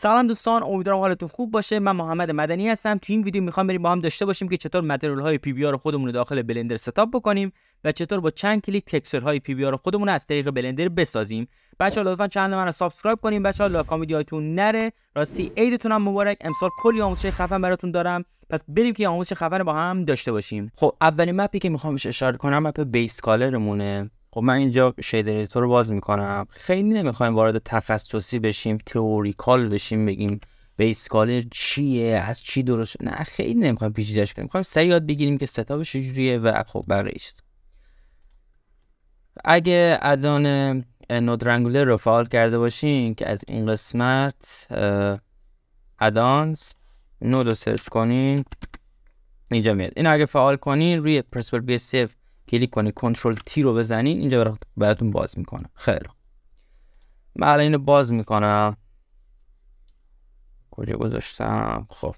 سلام دوستان امیدوارم حالتون خوب باشه من محمد مدنی هستم تو این ویدیو میخوام بریم با هم داشته باشیم که چطور متریال های پی بی آر خودمون رو داخل بلندر ستاپ بکنیم و چطور با چند کلیک تکسچر های پی بی آر خودمون از طریق بلندر بسازیم بچه ها لطفا چند من رو سابسکرایب کنیم بچه ها ویدیو هایتون نره راستی عیدتون هم مبارک امسال کلی آموزش خفن براتون دارم پس بریم که آموزش خفن با هم داشته باشیم خب اولین مپی که میخوام اشاره کنم مپ بیس کالرمونه خب من اینجا تو رو باز میکنم خیلی نمیخوایم وارد تخصصی بشیم تئوریکال بشیم بگیم بیس کالر چیه از چی درست نه خیلی نمیخوایم پیچیدش کنیم میخوایم سریع یاد بگیریم که ستاپ چجوریه و خب بقیه اگه ادان نود رنگولر رو فعال کرده باشین که از این قسمت ادانس نود رو سرچ کنین اینجا میاد این اگه فعال کنین روی پرسپل بی کلیک کنید کنترل تی رو بزنین اینجا براتون باز میکنه خیلی من الان اینو باز میکنم کجا گذاشتم خب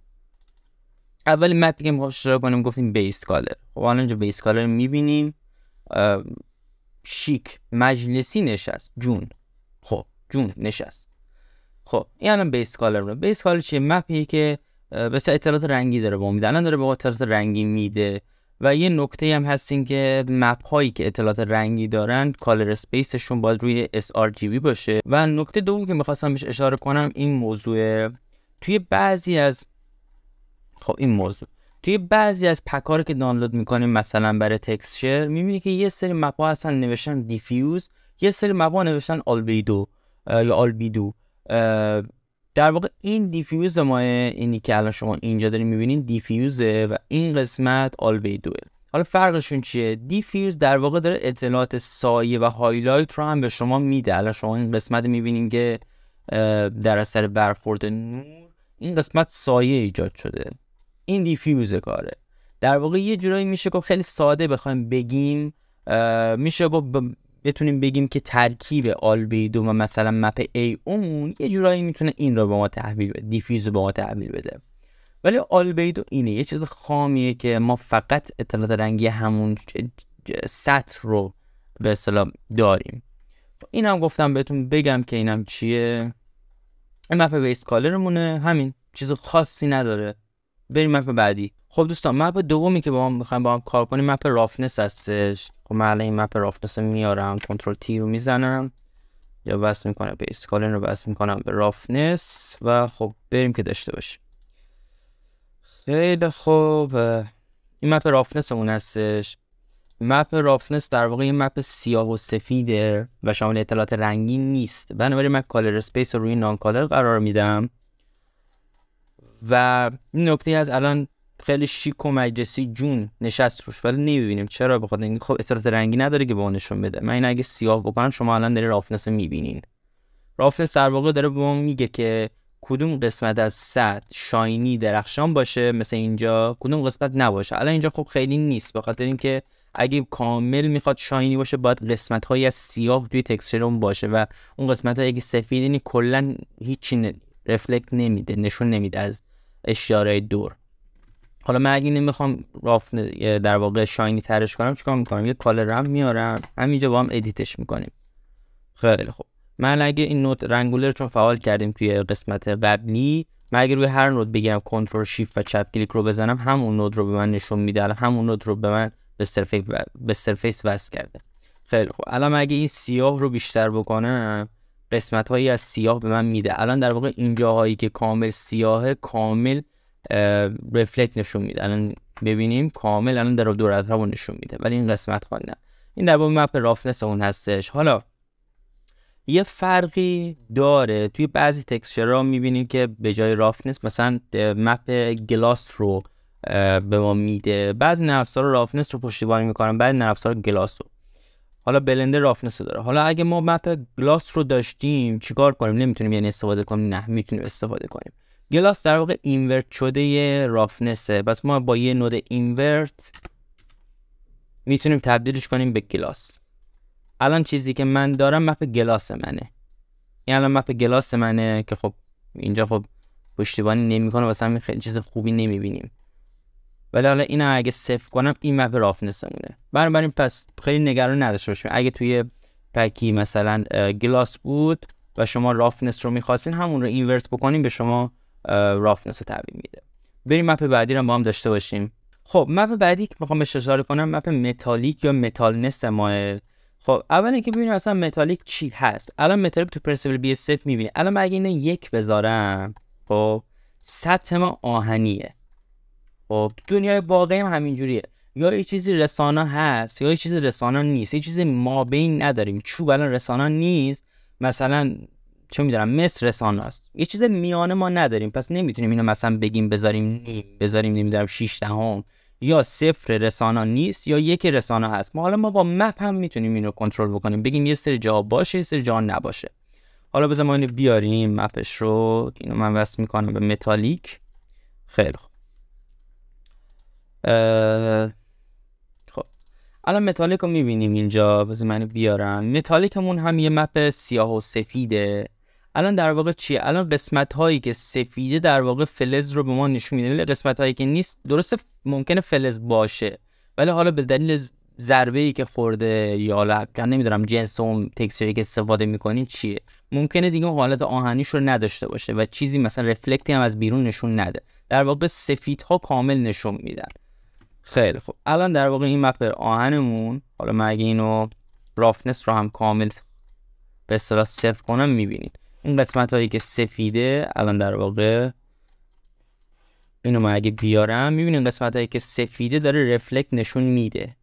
اولین مپی که میخواست شروع کنیم گفتیم بیس کالر خب الان اینجا بیس کالر میبینیم شیک مجلسی نشست جون خب جون نشست خب این الان بیس کالر رو بیس کالر چیه مپی که بسیار اطلاعات رنگی داره با میده الان داره به اطلاعات رنگی میده و یه نکته هم هستین که مپ هایی که اطلاعات رنگی دارن کالر اسپیسشون باید روی sRGB باشه و نکته دوم که میخواستم بهش اشاره کنم این موضوع توی بعضی از خب این موضوع توی بعضی از پکار که دانلود میکنیم مثلا برای تکسچر میبینی که یه سری ها اصلا نوشتن دیفیوز یه سری ها نوشتن آلبیدو یا آلبیدو در واقع این دیفیوز ما اینی که الان شما اینجا دارین میبینین دیفیوزه و این قسمت آلوی حالا فرقشون چیه دیفیوز در واقع داره اطلاعات سایه و هایلایت رو هم به شما میده الان شما این قسمت میبینین که در اثر برخورد نور این قسمت سایه ایجاد شده این دیفیوز کاره در واقع یه جورایی میشه که خیلی ساده بخوایم بگیم میشه با بتونیم بگیم که ترکیب آلبیدو و مثلا مپ ای اون یه جورایی میتونه این رو به ما تحویل بده دیفیوز به ما تحویل بده ولی آلبیدو اینه یه چیز خامیه که ما فقط اطلاعات رنگی همون سطح رو به اصطلاح داریم خب، این هم گفتم بهتون بگم که اینم چیه این مپ بیس کالرمونه همین چیز خاصی نداره بریم مپ بعدی خب دوستان مپ دومی که با هم میخوایم با هم کار کنیم مپ رافنس هستش خب من الان این مپ را میارم کنترل تی رو میزنم یا وصل میکنم به اسکالن رو وصل میکنم به رافنس و خب بریم که داشته باشیم خیلی خوب این مپ رافنس اون هستش مپ رافنس در واقع یه مپ سیاه و سفیده و شامل اطلاعات رنگی نیست بنابراین من کالر اسپیس رو روی نان کالر قرار میدم و نکته از الان خیلی شیک و مجلسی جون نشست روش ولی نمیبینیم چرا بخاطر این خب اثرات رنگی نداره که به اون نشون بده من این اگه سیاه بکنم شما الان در رافنس میبینین رافنس در واقع داره به ما میگه که کدوم قسمت از صد شاینی درخشان باشه مثل اینجا کدوم قسمت نباشه الان اینجا خب خیلی نیست به خاطر اینکه اگه کامل میخواد شاینی باشه باید قسمت های از سیاه توی تکسچر اون باشه و اون قسمت های اگه سفیدینی کلا هیچی رفلکت نمیده نشون نمیده از اشاره دور حالا من اگه نمیخوام راف در واقع شاینی ترش کنم چیکار میکنم یه رم میارم همینجا با هم ادیتش میکنیم خیلی خوب من اگه این نوت رنگولر چون فعال کردیم توی قسمت قبلی من اگه روی هر نوت بگیرم کنترل شیفت و چپ کلیک رو بزنم همون نوت رو به من نشون میده الان همون نوت رو به من به سرفیس به سرفیس وصل کرده خیلی خوب الان اگه این سیاه رو بیشتر بکنم قسمت هایی از سیاه به من میده الان در واقع اینجاهایی که کامل سیاه کامل رفلکت نشون میده الان ببینیم کامل الان در دور اطرافو نشون میده ولی این قسمت ها نه این در واقع مپ رافنس اون هستش حالا یه فرقی داره توی بعضی تکسچرها میبینیم که به جای رافنس مثلا مپ گلاس رو به ما میده بعضی نرفسار رافنس رو پشتیبانی میکنن بعضی نرفسار گلاس رو حالا بلندر رافنس داره حالا اگه ما مپ گلاس رو داشتیم چیکار کنیم نمیتونیم یعنی استفاده کنیم نه میتونیم استفاده کنیم گلاس در واقع اینورت شده رافنسه پس ما با یه نود اینورت میتونیم تبدیلش کنیم به گلاس الان چیزی که من دارم مپ گلاس منه این الان مپ گلاس منه که خب اینجا خب پشتیبانی نمیکنه واسه همین خیلی چیز خوبی نمیبینیم ولی حالا این اگه صفر کنم این مپ رافنس مونه بنابراین پس خیلی نگران نداشته باشیم اگه توی پکی مثلا گلاس بود و شما رافنس رو میخواستین همون رو اینورس بکنیم به شما رافنس رو میده بریم مپ بعدی رو با هم داشته باشیم خب مپ بعدی که میخوام بهش اشاره کنم مپ متالیک یا متالنس مایل خب اول اینکه ببینیم اصلا متالیک چی هست الان متالیک تو پرسیبل بی اس اف میبینی الان اگه اینو یک بذارم خب سطح ما آهنیه خب تو دنیای واقعی هم همینجوریه یا یه چیزی رسانه هست یا یه چیزی رسانه نیست یه چیزی بین نداریم چوب الان رسانه نیست مثلا چه میدونم مصر رسانه است یه چیز میانه ما نداریم پس نمیتونیم اینو مثلا بگیم بذاریم نیم بذاریم نمیدونم 6 دهم یا صفر رسانه نیست یا یک رسانه هست ما حالا ما با مپ هم میتونیم اینو کنترل بکنیم بگیم یه سری جا باشه یه سری جا نباشه حالا بذار ما اینو بیاریم مپش رو اینو من وصل میکنم به متالیک خیلی خب الان متالیک رو میبینیم اینجا بذار من بیارم متالیکمون هم یه مپ سیاه و سفیده الان در واقع چیه الان قسمت هایی که سفیده در واقع فلز رو به ما نشون میده ولی قسمت هایی که نیست درسته ممکنه فلز باشه ولی حالا به دلیل ضربه ای که خورده یا حالا نمیدونم جنس اون تکسچری که استفاده میکنین چیه ممکنه دیگه حالت آهنیش رو نداشته باشه و چیزی مثلا رفلکتی هم از بیرون نشون نده در واقع سفیدها کامل نشون میدن خیلی خب الان در واقع این مقدار آهنمون حالا من اگه اینو رافنس رو هم کامل به اصطلاح صفر کنم میبینید این قسمت هایی که سفیده الان در واقع اینو من اگه بیارم میبینید قسمت هایی که سفیده داره رفلکت نشون میده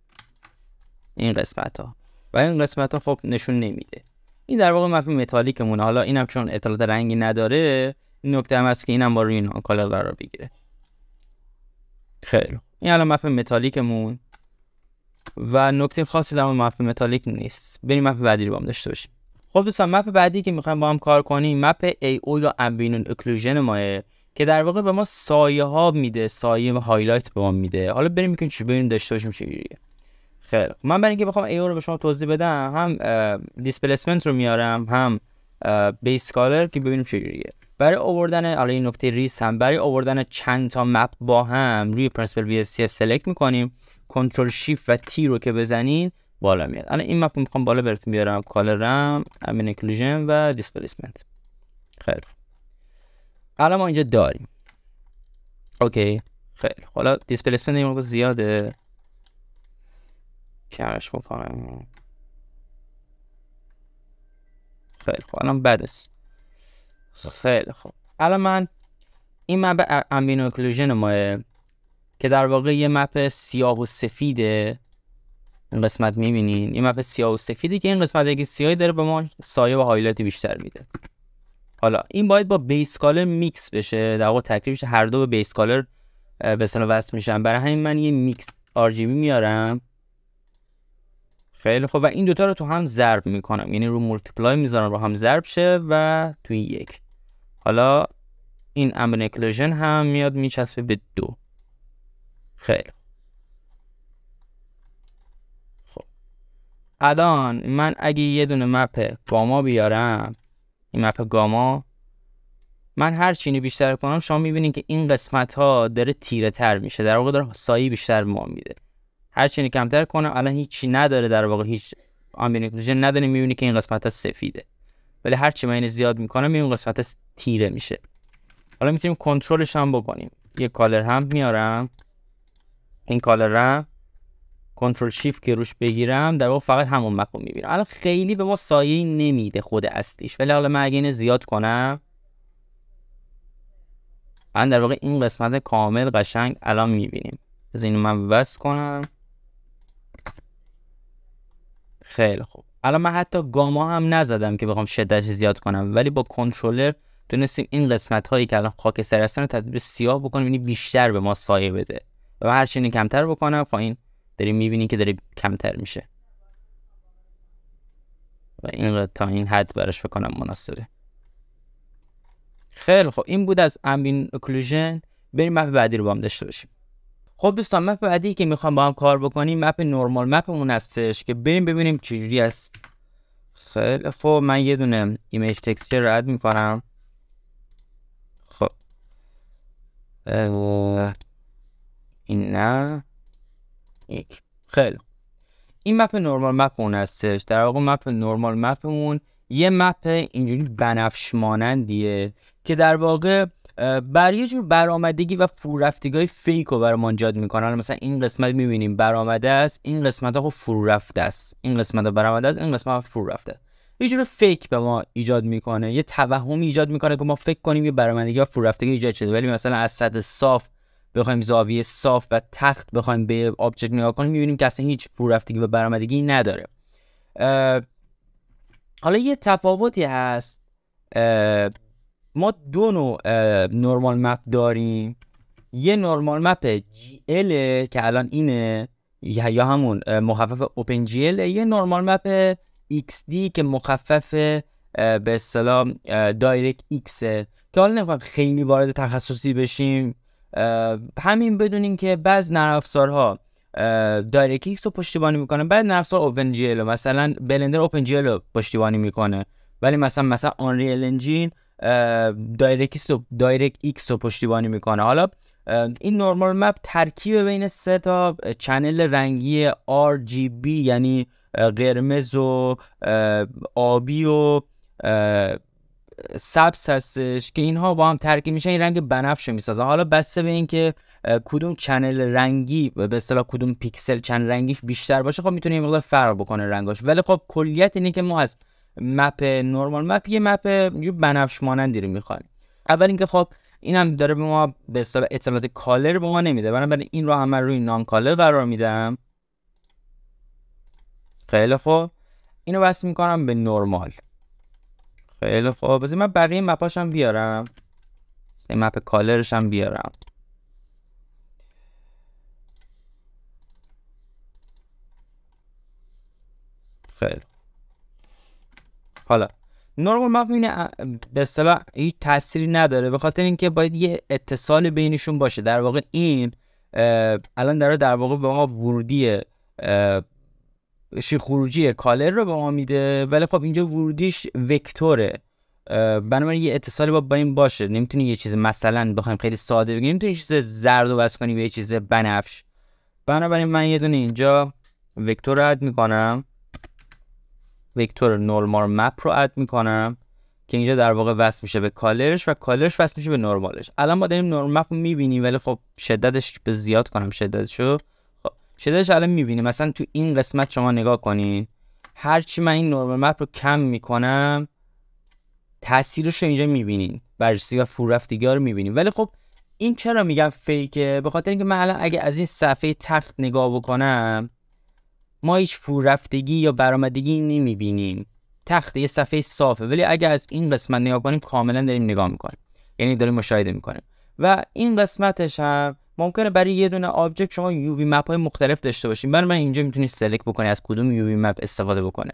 این قسمت ها و این قسمت ها خب نشون نمیده این در واقع مفهوم متالیکمونه حالا اینم چون اطلاعات رنگی نداره نکته هم هست که اینم با روی این کالا قرار بگیره خیلی این الان مپ متالیکمون و نکته خاصی در مپ متالیک نیست بریم مپ بعدی رو با هم داشته باشیم خب دوستان مپ بعدی که میخوایم با هم کار کنیم مپ ای او یا امبینون اکلوژن ماه که در واقع به ما سایه ها میده سایه و هایلایت به ما میده حالا بریم میکنیم چی بریم داشته باشیم چجوریه خیلی من برای اینکه بخوام ای او رو به شما توضیح بدم هم دیسپلیسمنت رو میارم هم بیس کالر که ببینیم چجوریه برای آوردن الان این نکته ریس هم برای آوردن چند تا مپ با هم روی پرنسپل وی اس سلکت میکنیم کنترل شیفت و تی رو که بزنین بالا میاد الان این مپ رو میخوام بالا براتون بیارم کالرم امین اکلوژن و دیسپلیسمنت خیر الان ما اینجا داریم اوکی خیر حالا دیسپلیسمنت این زیاده کمش بکنم خیلی خوب الان است خیلی خوب الان من این مپ امبینو اکلوژن ماه که در واقع یه مپ سیاه و سفیده این قسمت میبینین این مپ سیاه و سفیده که این قسمت اگه سیاهی داره به ما سایه و هایلایت بیشتر میده حالا این باید با بیس کالر میکس بشه در واقع شه. هر دو به بیس کالر به وصل میشن برای همین من یه میکس RGB میارم خیلی خوب و این دوتا رو تو هم ضرب میکنم یعنی رو مولتیپلای میذارم رو هم ضرب شه و توی یک حالا این امن هم میاد میچسبه به دو خیلی خب الان من اگه یه دونه مپ گاما بیارم این مپ گاما من هر چینی بیشتر کنم شما میبینید که این قسمت ها داره تیره تر میشه در واقع داره سایی بیشتر ما میده هر چنی کمتر کنم الان هیچی نداره در واقع هیچ آمبینوکلوژن نداره میبینی که این قسمت ها سفیده ولی هر چی من زیاد میکنم این قسمت تیره میشه حالا میتونیم کنترلش هم بکنیم یه کالر هم میارم این کالر هم کنترل شیفت که روش بگیرم در واقع فقط همون مکان میبینم الان خیلی به ما سایه نمیده خود اصلیش ولی حالا من اگه زیاد کنم من در واقع این قسمت کامل قشنگ الان میبینیم از اینو من وصل کنم خیلی خوب الان من حتی گاما هم نزدم که بخوام شدتش زیاد کنم ولی با کنترلر تونستیم این قسمت هایی که الان خاکستر هستن رو تبدیل سیاه بکنیم یعنی بیشتر به ما سایه بده و من هر کمتر بکنم پایین داریم میبینی که داری کمتر میشه و این تا این حد براش بکنم مناسبه خیلی خب این بود از امبین اکلوژن بریم بعدی رو با هم داشته باشیم خب دوستان مپ بعدی که میخوام با هم کار بکنیم مپ نورمال مپمون هستش که بریم ببینیم چجوری است خیلی خب من یه دونه ایمیج تکسچر رو میکنم خب این نه یک خیلی این مپ نورمال مپمون هستش در واقع مپ نورمال مپمون یه مپ اینجوری بنفش مانندیه که در واقع بر یه جور برآمدگی و فرورفتگی فیک رو برام ایجاد میکنن مثلا این قسمت میبینیم برآمده است این قسمت ها خب فرو رفته است این قسمت برآمده است این قسمت فرو رفته یه جور فیک به ما ایجاد میکنه یه توهمی ایجاد میکنه که ما فکر کنیم یه برآمدگی و فرورفتگی ایجاد شده ولی مثلا از صد صاف بخوایم زاویه صاف و تخت بخوایم به آبجکت نگاه کنیم میبینیم که اصلا هیچ فرورفتگی و برآمدگی نداره حالا یه تفاوتی هست ما دو نوع نورمال مپ داریم یه نورمال مپ جی که الان اینه یا همون مخفف اوپن جی یه نورمال مپ XD دی که مخفف به اصطلاح دایرکت ایکس که حالا نمیخوایم خیلی وارد تخصصی بشیم همین بدونین که بعض نرم ها دایرکت ایکس رو پشتیبانی میکنه بعد نرم افزار اوپن مثلا بلندر اوپن جی پشتیبانی میکنه ولی مثلا مثلا آنریل انجین دایرکت دایرک ایکس رو پشتیبانی میکنه حالا این نورمال مپ ترکیب بین سه تا چنل رنگی RGB یعنی قرمز و آبی و سبز هستش که اینها با هم ترکیب میشن این رنگ بنفش میسازن حالا بسته به اینکه کدوم چنل رنگی به اصطلاح کدوم پیکسل چند رنگیش بیشتر باشه خب میتونه یه مقدار فرق بکنه رنگاش ولی خب کلیت اینه که ما از مپ نورمال مپ یه مپ یه بنفش مانندی رو اول اینکه خب اینم داره به ما به اصطلاح اطلاعات کالر به ما نمیده بنابراین این رو هم روی نان کالر قرار میدم خیلی خوب اینو وصل میکنم به نورمال خیلی خوب بذار من بقیه مپاش هم بیارم این مپ کالرش هم بیارم خیلی حالا نورمال ماپ میبینه به اصطلاح هیچ تأثیری نداره به خاطر اینکه باید یه اتصال بینشون باشه در واقع این الان داره در واقع به ما ورودی خروجی کالر رو به ما میده ولی خب اینجا ورودیش وکتوره بنابراین یه اتصالی با این باشه نمیتونی یه چیز مثلا بخوایم خیلی ساده بگیم نمیتونی چیز زرد و به یه چیز بنفش بنابراین من یه دونه اینجا وکتور رد میکنم وکتور نورمال مپ رو اد میکنم که اینجا در واقع وصل میشه به کالرش و کالرش وصل میشه به نرمالش الان ما داریم نورمال مپ رو میبینیم ولی خب شدتش به زیاد کنم شدتشو خب شدتش الان میبینیم مثلا تو این قسمت شما نگاه کنین هرچی من این نورمال مپ رو کم میکنم تاثیرش رو اینجا میبینین بررسی و فوررفتگی ها رو میبینین ولی خب این چرا میگم فیکه به خاطر اینکه من الان اگه از این صفحه تخت نگاه بکنم ما هیچ رفتگی یا برآمدگی نمیبینیم تخت یه صفحه صافه ولی اگر از این قسمت نگاه کنیم کاملا داریم نگاه میکنیم یعنی داریم مشاهده میکنیم و این قسمتش هم ممکنه برای یه دونه آبجکت شما یو مپ های مختلف داشته باشیم برای من اینجا میتونید سلکت بکنی از کدوم یووی مپ استفاده بکنه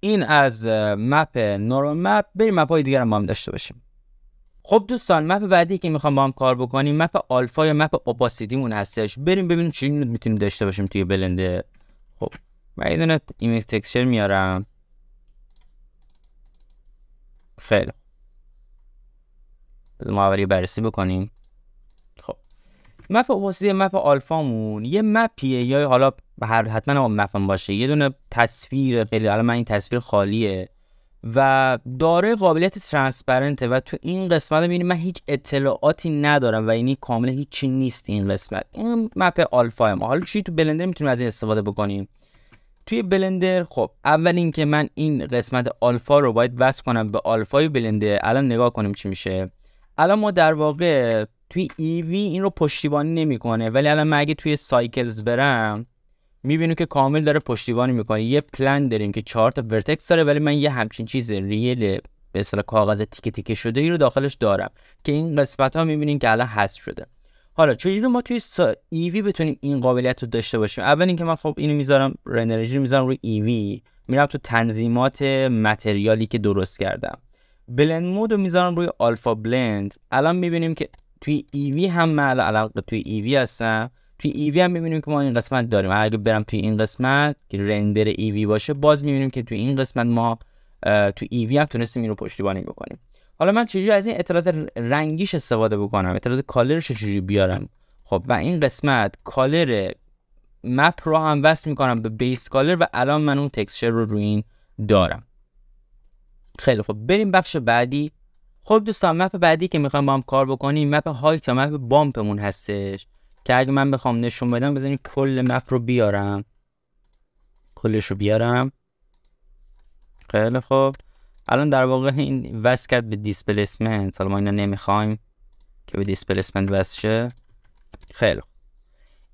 این از مپ نورمال مپ بریم مپ های دیگر هم, هم داشته باشیم خب دوستان مپ بعدی که میخوام با هم کار بکنیم مپ آلفا یا مپ مون هستش بریم ببینیم چی میتونیم داشته باشیم توی بلنده خب من یه دونه ایمیج میارم خیلی ما بررسی بکنیم خب مپ اپاسیتی مپ آلفامون یه مپیه یا حالا هر حتما مپم باشه یه دونه تصویر خیلی حالا من این تصویر خالیه و داره قابلیت ترانسپرنته و تو این قسمت میبینی من هیچ اطلاعاتی ندارم و اینی کامل هیچی نیست این قسمت این مپ آلفا ما حالا چی تو بلندر میتونیم از این استفاده بکنیم توی بلندر خب اول اینکه من این قسمت آلفا رو باید وصل کنم به آلفای بلنده الان نگاه کنیم چی میشه الان ما در واقع توی ایوی این رو پشتیبانی نمیکنه ولی الان مگه توی سایکلز برم میبینیم که کامل داره پشتیبانی میکنه یه پلن داریم که چهار تا ورتکس داره ولی من یه همچین چیز ریل به اصطلاح کاغذ تیکه تیکه شده ای رو داخلش دارم که این قسمت ها میبینیم که الان هست شده حالا چجوری ما توی سا ایوی e بتونیم این قابلیت رو داشته باشیم اول اینکه من خب اینو میذارم رندرجی رو میذارم روی ایوی e میرم تو تنظیمات متریالی که درست کردم بلند مود رو میذارم روی آلفا بلند الان میبینیم که توی ایوی e هم من الان توی ایوی هستم توی ایوی هم میبینیم که ما این قسمت داریم اگه برم توی این قسمت که رندر ایوی باشه باز میبینیم که توی این قسمت ما تو ایوی هم تونستیم این رو پشتیبانی بکنیم حالا من چجوری از این اطلاعات رنگیش استفاده بکنم اطلاعات کالرش چجوری بیارم خب و این قسمت کالر مپ رو هم وصل میکنم به بیس کالر و الان من اون تکسچر رو روی این دارم خیلی خب بریم بخش بعدی خب دوستان مپ بعدی که میخوام با هم کار بکنیم مپ هایت یا مپ بامپمون هستش که اگه من بخوام نشون بدم بزنین کل مپ رو بیارم کلش رو بیارم خیلی خوب الان در واقع این وست کرد به دیسپلیسمنت حالا ما اینا نمیخوایم که به دیسپلیسمنت وست شه خیلی خوب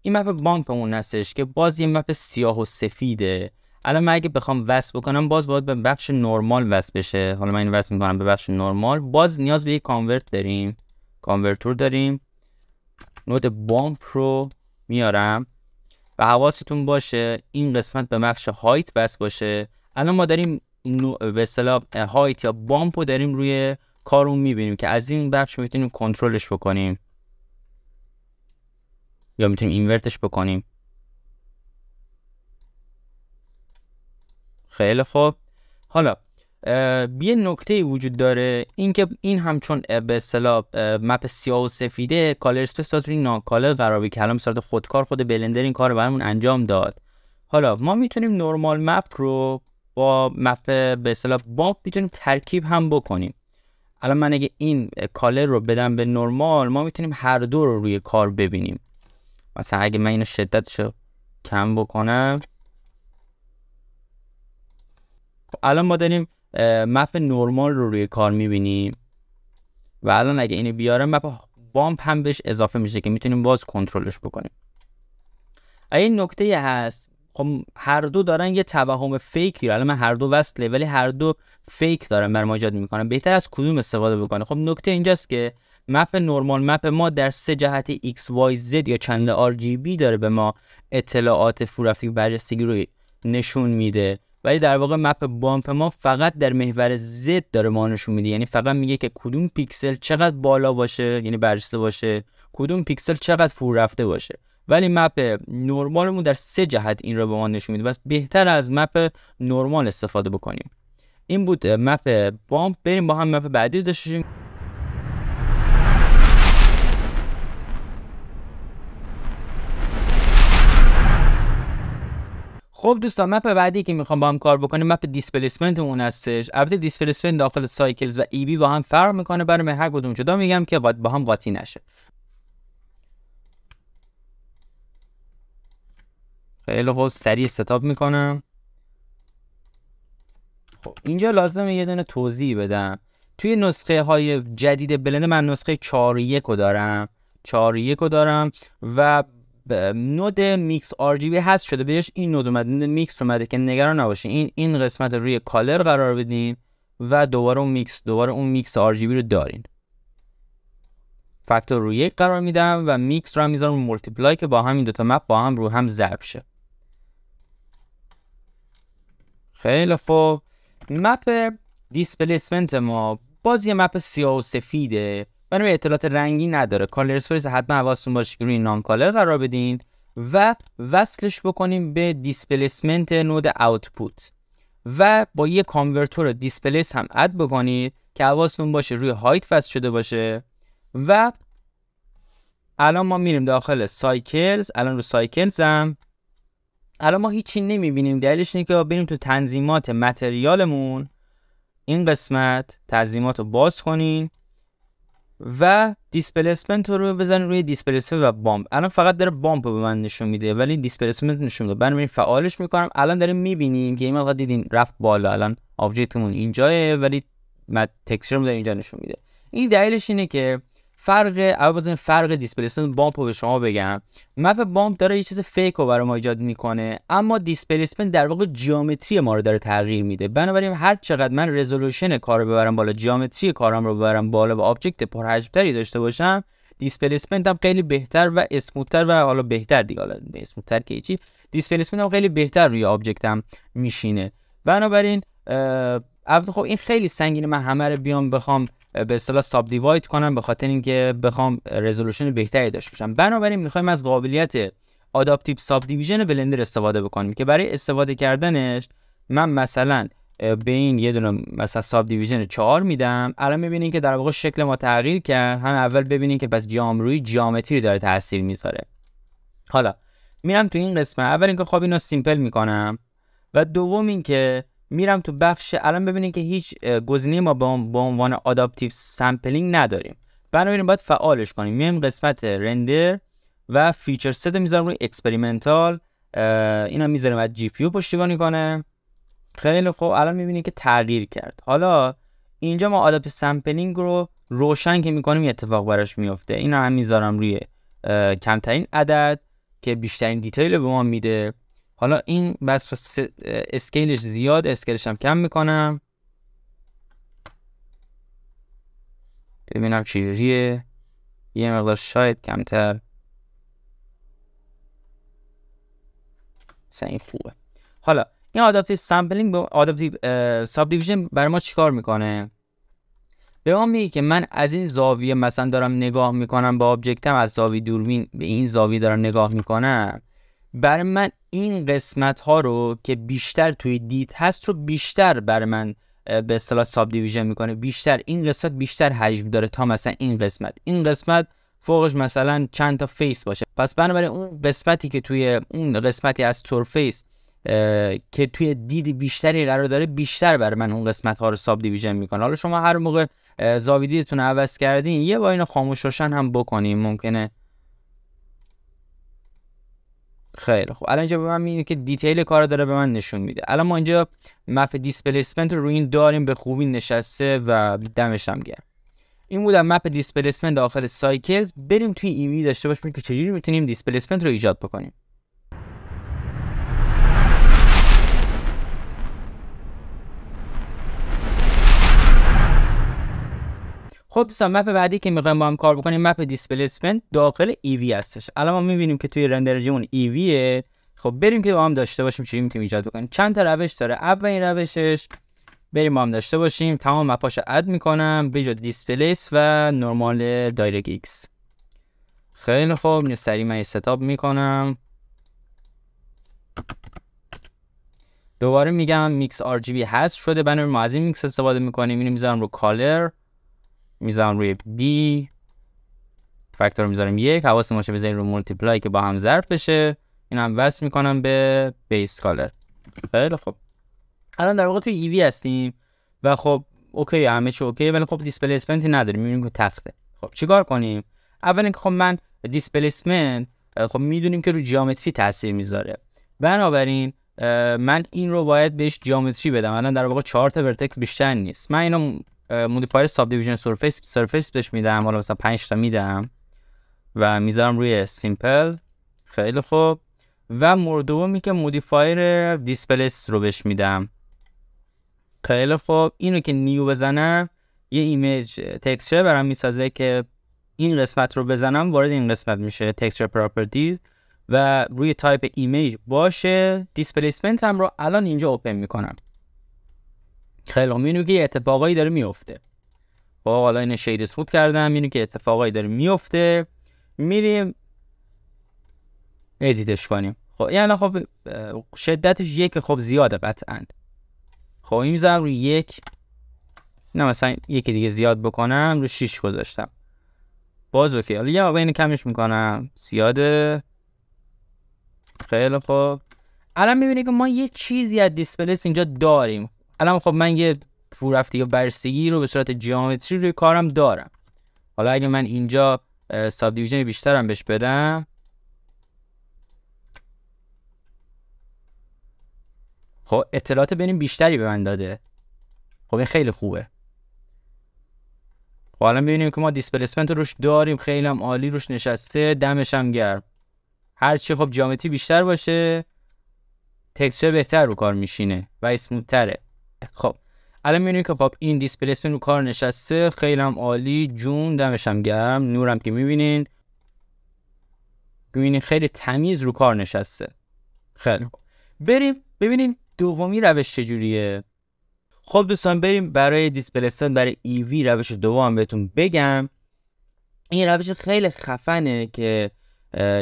این مپ همون هستش که باز یه مپ سیاه و سفیده الان من اگه بخوام وست بکنم باز باید به بخش نرمال وست بشه حالا من این وست میکنم به بخش نرمال باز نیاز به یک کانورت داریم کانورتور داریم نود بامپ رو میارم و حواستون باشه این قسمت به مخش هایت بس باشه الان ما داریم به اصطلاح هایت یا بامپ رو داریم روی کارون میبینیم که از این بخش میتونیم کنترلش بکنیم یا میتونیم اینورتش بکنیم خیلی خوب حالا یه نکته وجود داره اینکه این همچون به اصطلاح مپ سیاه و سفیده کالر اسپیس داد روی قرار و کلام صورت خودکار خود بلندر این کار برامون انجام داد حالا ما میتونیم نورمال مپ رو با مپ به اصطلاح بامپ میتونیم ترکیب هم بکنیم الان من اگه این کالر رو بدم به نرمال ما میتونیم هر دو رو روی کار ببینیم مثلا اگه من اینو شدتش رو کم بکنم خب، الان ما داریم مپ نورمال رو روی کار میبینیم و الان اگه اینو بیارم مپ بامپ هم بهش اضافه میشه که میتونیم باز کنترلش بکنیم این نکته هست خب هر دو دارن یه توهم فیکی رو الان من هر دو وصله ولی هر دو فیک دارن بر ما ایجاد میکنن بهتر از کدوم استفاده بکنه خب نکته اینجاست که مپ نورمال مپ ما در سه جهت x y z یا چند RGB داره به ما اطلاعات فورافتیک برجستگی رو نشون میده ولی در واقع مپ بامپ ما فقط در محور زد داره ما نشون میده یعنی فقط میگه که کدوم پیکسل چقدر بالا باشه یعنی برجسته باشه کدوم پیکسل چقدر فور رفته باشه ولی مپ نرمالمون در سه جهت این رو به ما نشون میده بس بهتر از مپ نرمال استفاده بکنیم این بود مپ بامپ بریم با هم مپ بعدی داشتیم خب دوستان مپ بعدی که میخوام با هم کار بکنیم مپ دیسپلیسمنت اون هستش البته دیسپلیسمنت داخل سایکلز و ای بی با هم فرق میکنه برای هر کدوم جدا میگم که با هم قاطی نشه خیلی خوب سریع ستاپ میکنم خب اینجا لازمه یه دونه توضیح بدم توی نسخه های جدید بلند من نسخه 4.1 رو دارم 4.1 رو دارم و نود میکس آر جی بی هست شده بهش این نود اومده نود میکس اومده که نگران نباشین این این قسمت روی کالر قرار بدین و دوباره اون میکس دوباره اون میکس آر جی بی رو دارین فاکتور رو یک قرار میدم و میکس رو هم میذارم مولتیپلای که با همین تا مپ با هم رو هم ضرب شه خیلی خوب مپ دیسپلیسمنت ما باز یه مپ سیاه و سفیده بنابراین اطلاعات رنگی نداره کالر اسپیس حتما حواستون باشه روی نان کالر قرار بدین و وصلش بکنیم به دیسپلیسمنت نود آوتپوت و با یه کانورتور دیسپلیس هم اد بکنید که حواستون باشه روی هایت وصل شده باشه و الان ما میریم داخل سایکلز الان رو سایکلز هم الان ما هیچی نمیبینیم دلیلش اینه که بریم تو تنظیمات متریالمون این قسمت تنظیمات رو باز کنین و دیسپلیسمنت رو بزن روی دیسپلیسمنت و بامپ الان فقط داره بامب رو به من نشون میده ولی دیسپلیسمنت نشون میده بنابراین فعالش میکنم الان داریم میبینیم که این دیدین رفت بالا الان آبجکتمون اینجاه ولی تکسچرمون داره اینجا نشون میده این دلیلش اینه که فرق اول بزن فرق دیسپلیسمنت بامپ رو به شما بگم مپ بامپ داره یه چیز فیک رو برای ما ایجاد میکنه اما دیسپلیسمنت در واقع جیومتری ما رو داره تغییر میده بنابراین هر چقدر من رزولوشن کار رو ببرم بالا جیومتری کارم رو ببرم بالا و آبجکت پرحجمتری داشته باشم دیسپلیسمنت هم خیلی بهتر و اسموتر و حالا بهتر دیگه حالا اسموتر که چی دیسپلیسمنت هم خیلی بهتر روی آبجکتم میشینه بنابراین خب این خیلی سنگینه من همه رو بیام بخوام به اصطلاح ساب دیواید کنم به خاطر اینکه بخوام رزولوشن بهتری داشته باشم بنابراین میخوایم از قابلیت آداپتیو ساب دیویژن بلندر استفاده بکنیم که برای استفاده کردنش من مثلا به این یه دونه مثلا ساب دیویژن 4 میدم الان میبینین که در واقع شکل ما تغییر کرد هم اول ببینین که پس جام روی جامتری داره تاثیر میذاره حالا میرم تو این قسمت اول اینکه خب اینو سیمپل میکنم و دوم اینکه میرم تو بخش الان ببینید که هیچ گزینه ما به عنوان اداپتیو سامپلینگ نداریم بنابراین باید فعالش کنیم میایم قسمت رندر و فیچر ست رو میذارم روی اکسپریمنتال اینا میذارم از جی یو پشتیبانی کنه خیلی خوب الان میبینید که تغییر کرد حالا اینجا ما اداپتیو سامپلینگ رو روشن که میکنیم یه اتفاق براش میفته اینا هم میذارم روی کمترین عدد که بیشترین دیتیل رو به ما میده حالا این بس اسکیلش زیاد اسکیلش هم کم میکنم ببینم چیزیه یه مقدار شاید کمتر سعی خوبه حالا این آداپتیو سامپلینگ به آداپتیو ساب دیویژن برای ما چیکار میکنه به ما میگه که من از این زاویه مثلا دارم نگاه میکنم به آبجکتم از زاویه دوربین به این زاویه دارم نگاه میکنم برای من این قسمت ها رو که بیشتر توی دید هست رو بیشتر بر من به اصطلاح ساب دیویژن میکنه بیشتر این قسمت بیشتر حجم داره تا مثلا این قسمت این قسمت فوقش مثلا چند تا فیس باشه پس بنابراین اون قسمتی که توی اون قسمتی از تور فیس که توی دید بیشتری قرار داره بیشتر بر من اون قسمت ها رو ساب دیویژن میکنه حالا شما هر موقع زاویدیتون عوض کردین یه با اینو خاموش روشن هم بکنیم ممکنه خیلی خب الان اینجا به من میگه که دیتیل کار داره به من نشون میده الان ما اینجا مپ دیسپلیسمنت رو روی این داریم به خوبی نشسته و دمش هم گرم این بود مپ دیسپلیسمنت داخل سایکلز بریم توی ایوی داشته باشیم که چجوری میتونیم دیسپلیسمنت رو ایجاد بکنیم خب دوستان مپ بعدی که میخوایم با هم کار بکنیم مپ دیسپلیسمنت داخل ای e وی هستش الان ما میبینیم که توی اون ای ویه خب بریم که با هم داشته باشیم چی میتونیم ایجاد بکنیم چند تا روش داره اولین روشش بریم با هم داشته باشیم تمام مپاشو اد میکنم به دیسپلیس و نرمال دایرکت ایکس خیلی خوب اینو سریع من ستاب میکنم دوباره میگم میکس آر جی بی هست شده بنابراین ما از این میکس استفاده میکنیم اینو میذارم رو کالر میذارم روی b فاکتور میذارم یک حواس ماشه بزنید رو مولتیپلای که با هم ضرب بشه این هم وصل میکنم به بیس کالر خیلی خب الان در واقع توی ایوی e هستیم و خب اوکی همه چی اوکی ولی خب دیسپلیسمنتی نداریم میبینیم که تخته خب چیکار کنیم اول اینکه خب من دیسپلیسمنت خب میدونیم که رو جیومتری تاثیر میذاره بنابراین من این رو باید بهش جیومتری بدم الان در واقع چهار تا ورتکس بیشتر نیست من اینو مودیفایر ساب دیویژن سرفیس سرفیس بهش میدم حالا مثلا 5 تا میدم و میذارم روی سیمپل خیلی خوب و مورد دومی که مودیفایر دیسپلیس رو بهش میدم خیلی خوب اینو که نیو بزنم یه ایمیج تکسچر برام میسازه که این قسمت رو بزنم وارد این قسمت میشه تکسچر پراپرتی و روی تایپ ایمیج باشه دیسپلیسمنت هم رو الان اینجا اوپن میکنم خیلی هم که یه اتفاقایی داره میفته با خب، حالا این شید اسموت کردم اینو که اتفاقایی داره میفته میریم ادیتش کنیم خب یعنی خب شدتش یک خب زیاده قطعا خب این میذارم روی یک نه مثلا یکی دیگه زیاد بکنم رو 6 گذاشتم باز اوکی حالا یه بین کمش میکنم زیاده خیلی خب الان میبینی که ما یه چیزی از دیسپلیس اینجا داریم الان خب من یه فورفتی یا برسگی رو به صورت جیومتری روی کارم دارم حالا اگه من اینجا ساب دیویژن بیشترم بهش بدم خب اطلاعات بینیم بیشتری به من داده خب این خیلی خوبه حالا خب الان ببینیم که ما دیسپلیسمنت روش داریم خیلی هم عالی روش نشسته دمش هم گرم هرچی خب جامتی بیشتر باشه تکسچر بهتر رو کار میشینه و اسموتره خب الان میبینیم که خب این دیسپلیسمنت رو کار نشسته خیلی هم عالی جون دمشم گرم نورم که میبینین میبینین خیلی تمیز رو کار نشسته خیلی بریم ببینیم دومی روش چجوریه خب دوستان بریم برای دیسپلیسمنت برای ایوی روش دوم بهتون بگم این روش خیلی خفنه که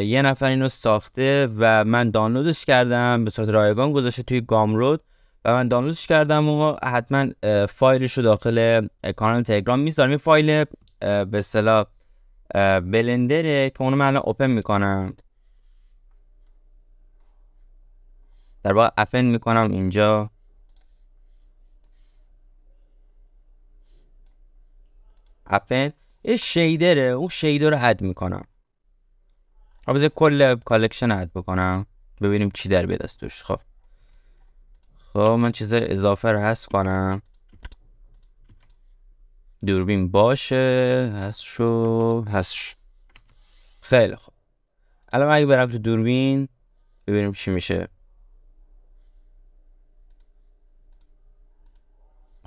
یه نفر اینو ساخته و من دانلودش کردم به صورت رایگان گذاشته توی گامرود و من دانلودش کردم و حتما فایلش رو داخل کانال تلگرام میذارم این فایل به اصطلاح بلندره که اونو من الان اوپن میکنم در واقع اپن میکنم اینجا اپن یه شیدره اون شیدر رو حد میکنم بذار کل کالکشن حد بکنم ببینیم چی در بیاد توش خب خب من چیز اضافه رو هست کنم دوربین باشه هست شو هست خیلی خوب الان اگه برم تو دوربین ببینیم چی میشه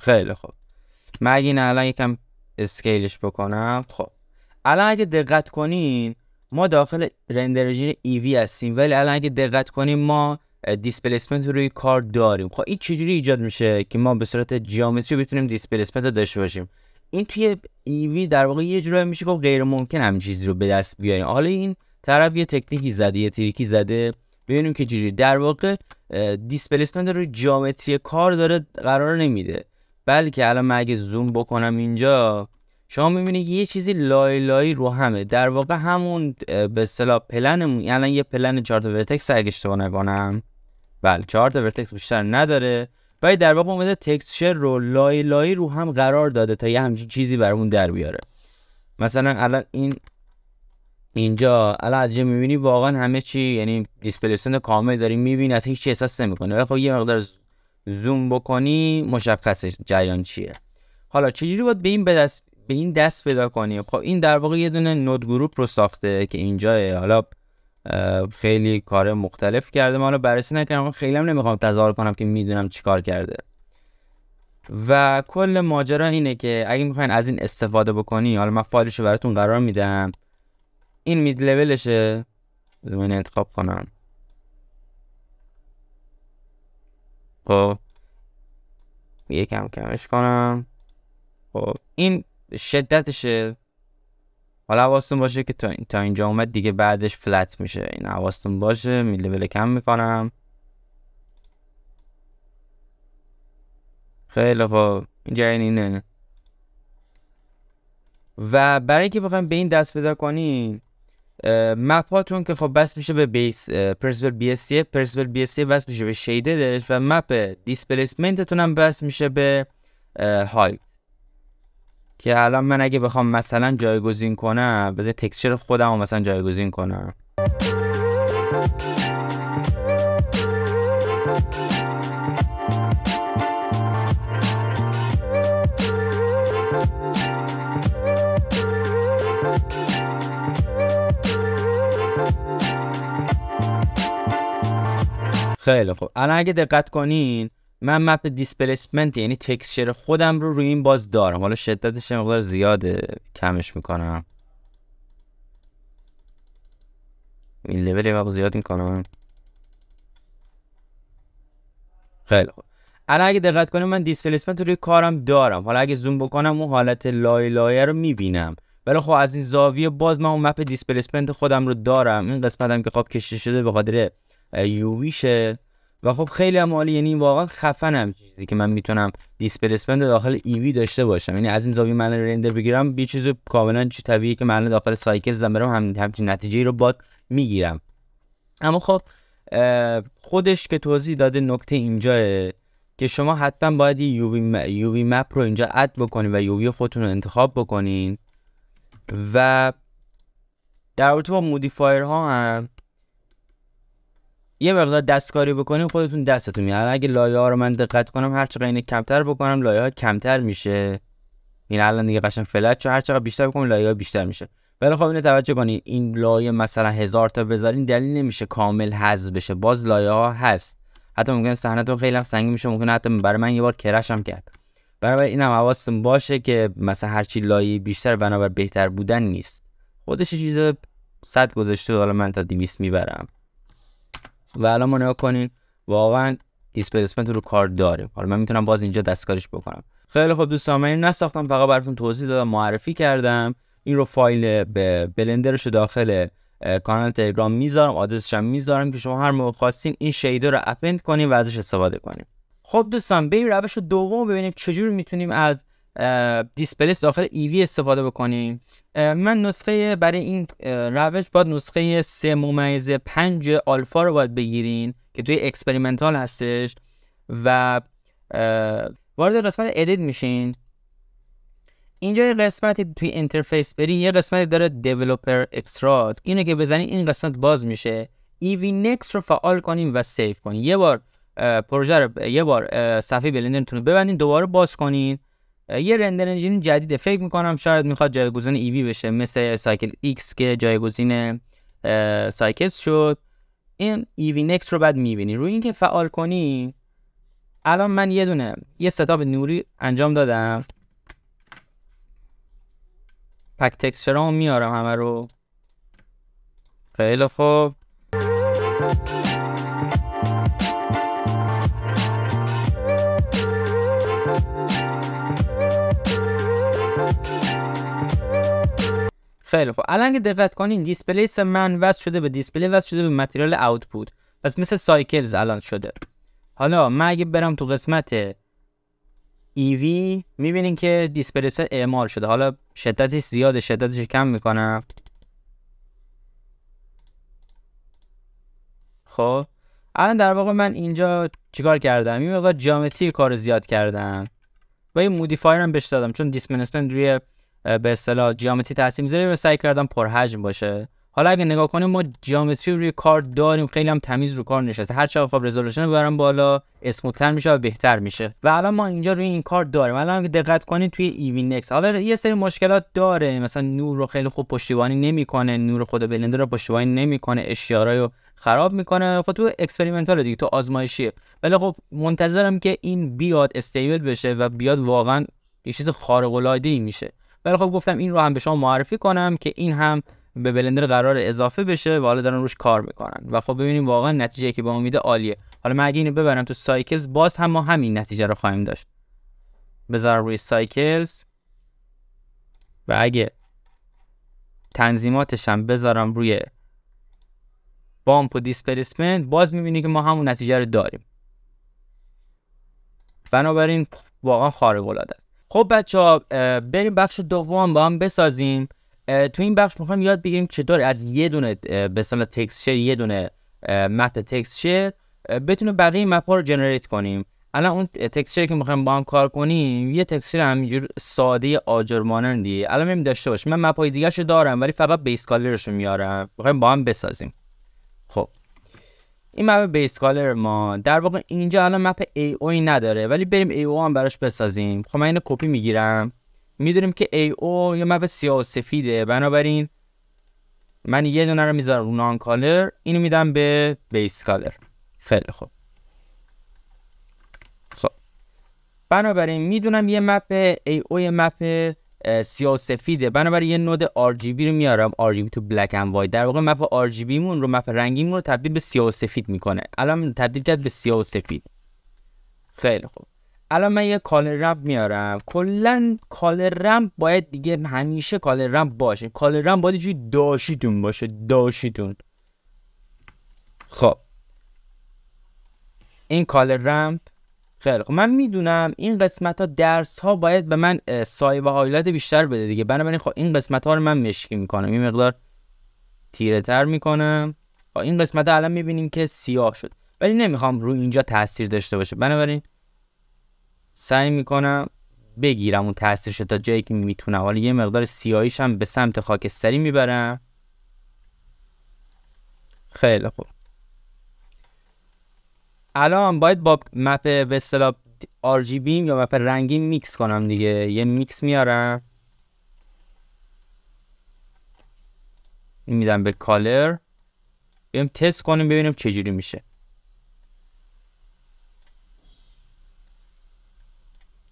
خیلی خوب من اگه الان یکم اسکیلش بکنم خب الان اگه دقت کنین ما داخل رندرژین ایوی e هستیم ولی الان اگه دقت کنیم ما دیسپلیسمنت روی کار داریم خب این چجوری ایجاد میشه که ما به صورت جیومتری بتونیم دیسپلیسمنت رو داشته باشیم این توی ایوی e در واقع یه جورایی میشه گفت غیر ممکن هم چیزی رو به دست بیاریم حالا این طرف یه تکنیکی زده یه تریکی زده ببینیم که چجوری در واقع دیسپلیسمنت روی جیومتری کار داره قرار نمیده بلکه الان من اگه زوم بکنم اینجا شما میبینید که یه چیزی لای لای رو همه در واقع همون به اصطلاح پلنمون الان یعنی یه پلن چارت ورتکس اگه اشتباه نکنم بله چارت ورتکس بیشتر نداره ولی در واقع اومده تکسچر رو لای لای رو هم قرار داده تا یه همچین چیزی برامون در بیاره مثلا الان این اینجا الان از میبینی واقعا همه چی یعنی دیسپلیسون کامل داری میبینی از هیچ چی احساس نمیکنه ولی خب یه مقدار زوم بکنی مشخص جریان چیه حالا چجوری باید به این بدست به این دست پیدا کنیم خب این در واقع یه دونه نود گروپ رو ساخته که اینجا حالا خیلی کار مختلف کرده ما رو بررسی نکردم خب خیلی هم نمیخوام تظاهر کنم که میدونم چیکار کرده و کل ماجرا اینه که اگه میخواین از این استفاده بکنی حالا من فایلشو براتون قرار میدم این مید لولشه من انتخاب کنم خب یکم کمش کنم خب این شدتشه حالا حواستون باشه که تا, تا اینجا اومد دیگه بعدش فلت میشه این حواستون باشه می کم میکنم خیلی خوب اینجا این اینه و برای اینکه بخوایم به این دست پیدا کنین مپ هاتون که خب بس میشه به بیس پرسپل بی اس پرسپل بی اس بس میشه به شیدرش و مپ دیسپلیسمنتتون هم بس میشه به های که الان من اگه بخوام مثلا جایگزین کنم بذار تکسچر خودم مثلا جایگزین کنم خیلی خوب الان اگه دقت کنین من مپ دیسپلیسمنت یعنی تکسچر خودم رو روی این باز دارم حالا شدتش مقدار زیاده کمش میکنم این لول واقع زیاد میکنم خیلی خوب الان اگه دقت کنیم من دیسپلیسمنت رو روی کارم دارم حالا اگه زوم بکنم اون حالت لای لایه رو میبینم ولی خب از این زاویه باز من اون مپ دیسپلیسمنت خودم رو دارم این قسمتم که خواب کشیده شده به قادر یوویشه و خب خیلی هم عالی یعنی واقعا خفنم چیزی که من میتونم دیسپلیسمنت داخل ایوی e داشته باشم یعنی از این زاویه من رندر بگیرم یه چیز کاملا چی طبیعی که من داخل سایکل برم هم همچین نتیجه ای رو باد میگیرم اما خب خودش که توضیح داده نکته اینجاه که شما حتما باید یو وی مپ رو اینجا اد بکنید و یووی خودتون رو انتخاب بکنین و در رابطه با مودیفایر ها هم یه مقدار دستکاری بکنیم خودتون دستتون میاد اگه لایه ها رو من دقت کنم هر چقدر اینه کمتر بکنم لایه ها کمتر میشه این الان دیگه قشنگ فلت چه هر چقدر بیشتر بکنم لایه ها بیشتر میشه ولی خب اینو توجه کنید این لایه مثلا هزار تا بذارین دلیل نمیشه کامل حذف بشه باز لایه ها هست حتی ممکنه تو خیلی هم سنگین میشه ممکن حتی برای من یه بار کرش هم کرد برای اینم حواستون باشه که مثلا هرچی لایه بیشتر بنابر بهتر بودن نیست خودش چیز صد گذشته حالا من تا 200 میبرم و الان ما نگاه کنین واقعا دیسپلیسمنت رو کار داره حالا من میتونم باز اینجا دستکاریش بکنم خیلی خوب دوستان من این نساختم فقط براتون توضیح دادم معرفی کردم این رو فایل به بلندرش داخل کانال تلگرام میذارم آدرسش هم میذارم که شما هر موقع خواستین این شیدر رو اپند کنیم و ازش استفاده کنیم خب دوستان بریم روش دوم ببینیم چجوری میتونیم از دیسپلیس داخل ایوی استفاده بکنیم من نسخه برای این روش باید نسخه 3 ممیز 5 آلفا رو باید بگیرین که توی اکسپریمنتال هستش و وارد قسمت ادیت میشین اینجا یه قسمتی توی اینترفیس برین یه قسمتی داره دیولوپر extract اینو که بزنین این قسمت باز میشه EV Next رو فعال کنیم و سیف کنیم یه بار پروژه رو یه بار صفحه بلندرتون رو ببندین دوباره باز کنین یه رندر انجین جدید فکر میکنم شاید میخواد جایگزین ایوی e بشه مثل سایکل ایکس که جایگزین سایکلز شد این ایوی e نکس رو بعد میبینی روی اینکه فعال کنی الان من یه دونه یه ستاب نوری انجام دادم پک تکسچرامو میارم همه رو خیلی خوب خیلی خب الان که دقت کنین دیسپلی من وصل شده به دیسپلی وصل شده به متریال آوتپوت پس مثل سایکلز الان شده حالا من اگه برم تو قسمت ایوی میبینین که دیسپلی اعمال شده حالا شدتش زیاده شدتش کم میکنم خب الان در واقع من اینجا چیکار کردم یه مقدار جامتی کار زیاد کردم و این مودیفایر هم بهش دادم چون دیسمنسمنت روی به اصطلاح جیامتری تاثیر میذاره و سعی کردم حجم باشه حالا اگه نگاه کنیم ما جیامتری روی کارت داریم خیلی هم تمیز رو کار نشسته هر چقدر خب رزولوشن رو ببرم بالا اسموتر میشه و بهتر میشه و الان ما اینجا روی این کار داریم الان اگه دقت کنید توی ایوین نکس حالا یه سری مشکلات داره مثلا نور رو خیلی خوب پشتیبانی نمیکنه نور خود بلندر رو پشتیبانی نمیکنه اشیارا رو خراب میکنه خب تو اکسپریمنتال دیگه تو آزمایشی ولی خب منتظرم که این بیاد استیبل بشه و بیاد واقعا یه چیز خارق العاده ای میشه ولی خب گفتم این رو هم به شما معرفی کنم که این هم به بلندر قرار اضافه بشه و حالا دارن روش کار میکنن و خب ببینیم واقعا نتیجه که به امید عالیه حالا من اگه اینو ببرم تو سایکلز باز هم ما همین نتیجه رو خواهیم داشت بذارم روی سایکلز و اگه تنظیماتش هم بذارم روی بامپ و دیسپلیسمنت باز میبینی که ما همون نتیجه رو داریم بنابراین واقعا خارق العاده است خب بچه ها بریم بخش دوم با هم بسازیم تو این بخش میخوایم یاد بگیریم چطور از یه دونه به اصطلاح تکسچر یه دونه تکست تکسچر بتونه بقیه مپا رو جنریت کنیم الان اون تکسچر که میخوایم با هم کار کنیم یه تکسچر همینجور ساده آجر مانندی الان میم داشته باشیم من مپای دیگه دارم ولی فقط بیس کالرشو میارم میخوایم با هم بسازیم خب این مپ بیس کالر ما در واقع اینجا الان مپ ای او نداره ولی بریم ای او هم براش بسازیم خب من اینو کپی میگیرم میدونیم که ای او یه مپ سیاه و سفیده بنابراین من یه دونه رو میذارم نان کالر اینو میدم به بیس کالر خیلی خوب خب بنابراین میدونم یه مپ ای او یه مپ سیاه و سفیده بنابراین یه نود RGB رو میارم RGB تو بلک اند وایت در واقع مپ RGB مون رو مپ رنگیمون رو تبدیل به سیاه سفید میکنه الان تبدیل کرد به سیاه سفید خیلی خوب الان من یه کالر رمپ میارم کلا کالر رمپ باید دیگه همیشه کالر رمپ باشه کالر رمپ باید جوی داشیتون باشه داشیتون خب این کالر رمپ خلق خب من میدونم این قسمت ها درس ها باید به من سایه و هایلایت بیشتر بده دیگه بنابراین خب این قسمت ها رو من مشکی میکنم این مقدار تیره تر میکنم خب این قسمت ها الان میبینیم که سیاه شد ولی نمیخوام رو اینجا تاثیر داشته باشه بنابراین سعی میکنم بگیرم اون تاثیرش تا جایی که میتونم حالا یه مقدار سیاهیش هم به سمت خاکستری میبرم خیلی خوب الان باید با مپ به اصطلاح یا مپ رنگی میکس کنم دیگه یه میکس میارم میدم به کالر بیم تست کنیم ببینیم چجوری میشه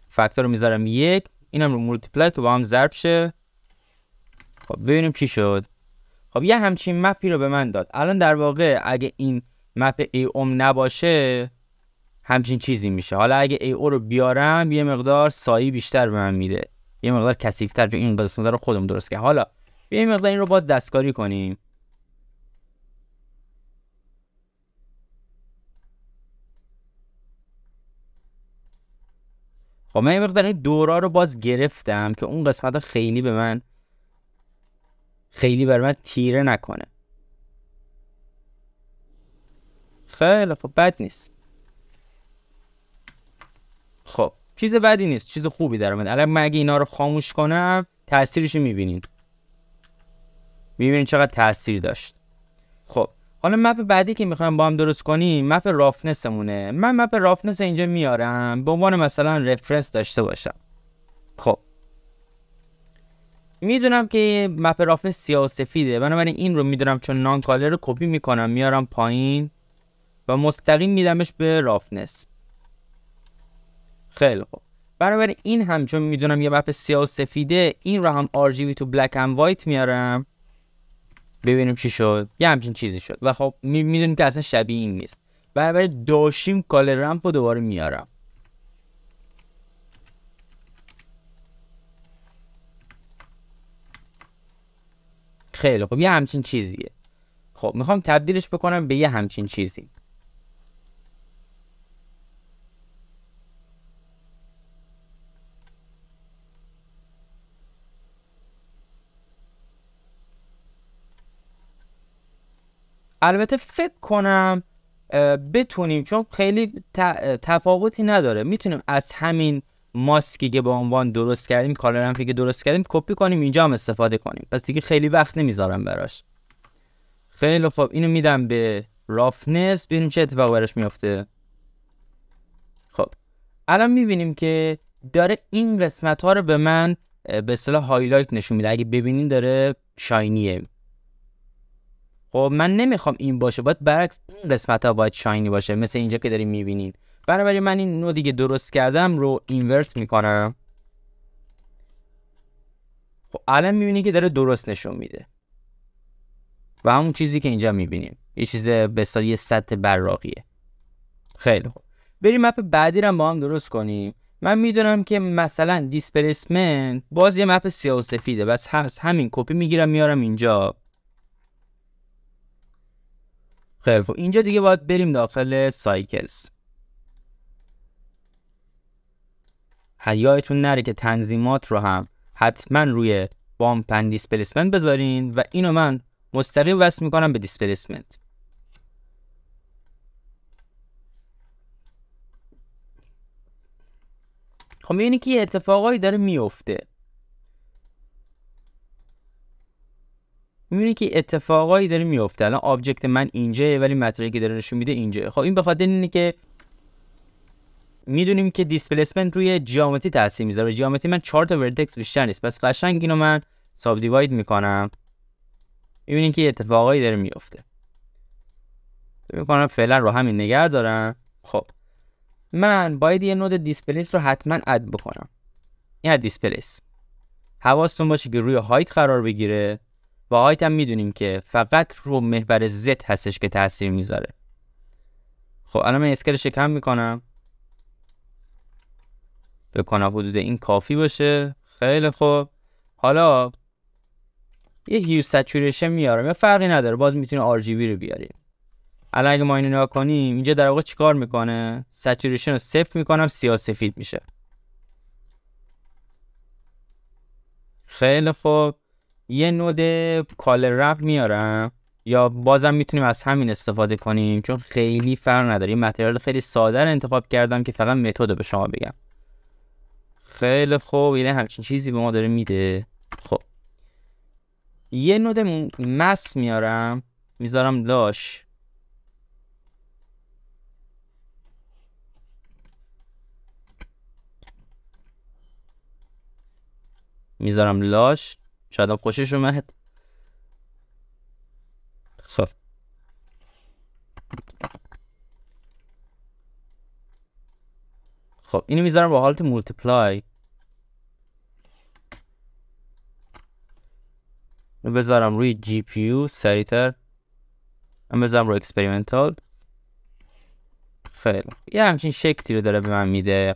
فاکتور رو میذارم یک اینم رو مولتیپلای تو با هم ضرب شه خب ببینیم چی شد خب یه همچین مپی رو به من داد الان در واقع اگه این مپ ای اوم نباشه همچین چیزی میشه حالا اگه ای او رو بیارم یه مقدار سایی بیشتر به من میده یه مقدار کثیفتر چون این قسمت رو خودم درست که حالا یه مقدار این رو باز دستکاری کنیم خب من یه مقدار این دورا رو باز گرفتم که اون قسمت خیلی به من خیلی بر من تیره نکنه خیلی خب بد نیست خب چیز بدی نیست چیز خوبی در اومد الان مگه اینا رو خاموش کنم تاثیرش میبینید میبینید چقدر تاثیر داشت خب حالا مپ بعدی که میخوایم با هم درست کنیم مپ رافنسمونه من مپ رافنس اینجا میارم به عنوان مثلا رفرنس داشته باشم خب میدونم که مپ رافنس سیاه و سفیده بنابراین این رو میدونم چون نان کالر رو کپی میکنم میارم پایین و مستقیم میدمش به رافنس خیلی خوب برابر این هم چون میدونم یه بپ سیاه و سفیده این رو هم RGB تو بلک اند وایت میارم ببینیم چی شد یه همچین چیزی شد و خب میدونیم که اصلا شبیه این نیست برابر داشیم کالر رمپ رو دوباره میارم خیلی خب یه همچین چیزیه خب میخوام تبدیلش بکنم به یه همچین چیزی البته فکر کنم بتونیم چون خیلی تفاوتی نداره میتونیم از همین ماسکی که به عنوان درست کردیم کالرنفی که درست کردیم کپی کنیم اینجا هم استفاده کنیم پس دیگه خیلی وقت نمیذارم براش خیلی خب اینو میدم به رافنس ببینیم چه اتفاق براش میافته خب الان میبینیم که داره این قسمت ها رو به من به اصطلاح هایلایت نشون میده اگه ببینین داره شاینیه خب من نمیخوام این باشه باید برعکس این قسمت ها باید شاینی باشه مثل اینجا که داریم میبینین بنابراین من این نو دیگه درست کردم رو اینورت میکنم خب الان میبینی که داره درست نشون میده و همون چیزی که اینجا میبینیم یه چیز بسیار یه سطح براقیه خیلی خوب بریم مپ بعدی رو با هم درست کنیم من میدونم که مثلا دیسپلیسمنت باز یه مپ سیاه و سفیده بس همین کپی میگیرم میارم اینجا خیلی اینجا دیگه باید بریم داخل سایکلز حیاتون نره که تنظیمات رو هم حتما روی بام اند دیسپلیسمنت بذارین و اینو من مستقیم وصل میکنم به دیسپلیسمنت خب میبینی که یه اتفاقایی داره میفته میبینی که اتفاقایی داره میفته الان آبجکت من اینجا ولی متریکی که داره نشون میده اینجا خب این به اینه که میدونیم که دیسپلیسمنت روی جیومتری تاثیر میذاره جیومتری من 4 تا ورتکس بیشتر نیست پس قشنگ اینو من ساب دیواید میکنم میبینین که اتفاقایی داره میفته میکنم فعلا رو همین نگر دارم خب من باید یه نود دیسپلیس رو حتما اد بکنم این دیسپلیس حواستون باشه که روی هایت قرار بگیره و آیت هم میدونیم که فقط رو محور Z هستش که تاثیر میذاره خب الان من اسکل شکم میکنم بکنم حدود این کافی باشه خیلی خوب حالا یه هیو سچوریشن میارم یا فرقی نداره باز میتونه RGB رو بیاریم الان اگه ما اینو نگاه کنیم اینجا در واقع چیکار میکنه سچوریشن رو صفر میکنم سیاه سفید میشه خیلی خوب یه نود کال رپ میارم یا بازم میتونیم از همین استفاده کنیم چون خیلی فرق نداره این متریال خیلی ساده انتخاب کردم که فقط متد به شما بگم خیلی خوب یعنی همچین چیزی به ما داره میده خب یه نود مس میارم میذارم لاش میذارم لاش شاید هم خوشش اومد خب خب اینو میذارم با حالت مولتیپلای بذارم روی جی پی یو هم بذارم روی اکسپریمنتال خیلی یه همچین شکلی رو داره به من میده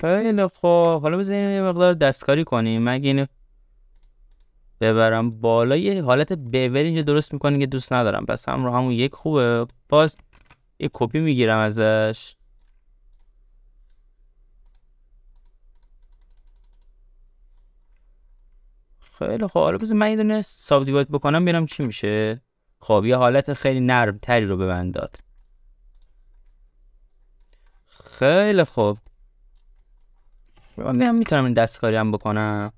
خیلی خوب، حالا بزنین یه مقدار دستکاری کنیم مگه اینو ببرم بالا یه حالت بیور اینجا درست میکنه که دوست ندارم پس هم رو همون یک خوبه باز یه کپی میگیرم ازش خیلی خوب، حالا بزن من یه دونه بکنم ببینم چی میشه خب یه حالت خیلی نرم تری رو به من داد خیلی خوب ببینم میتونم این دستکاری هم بکنم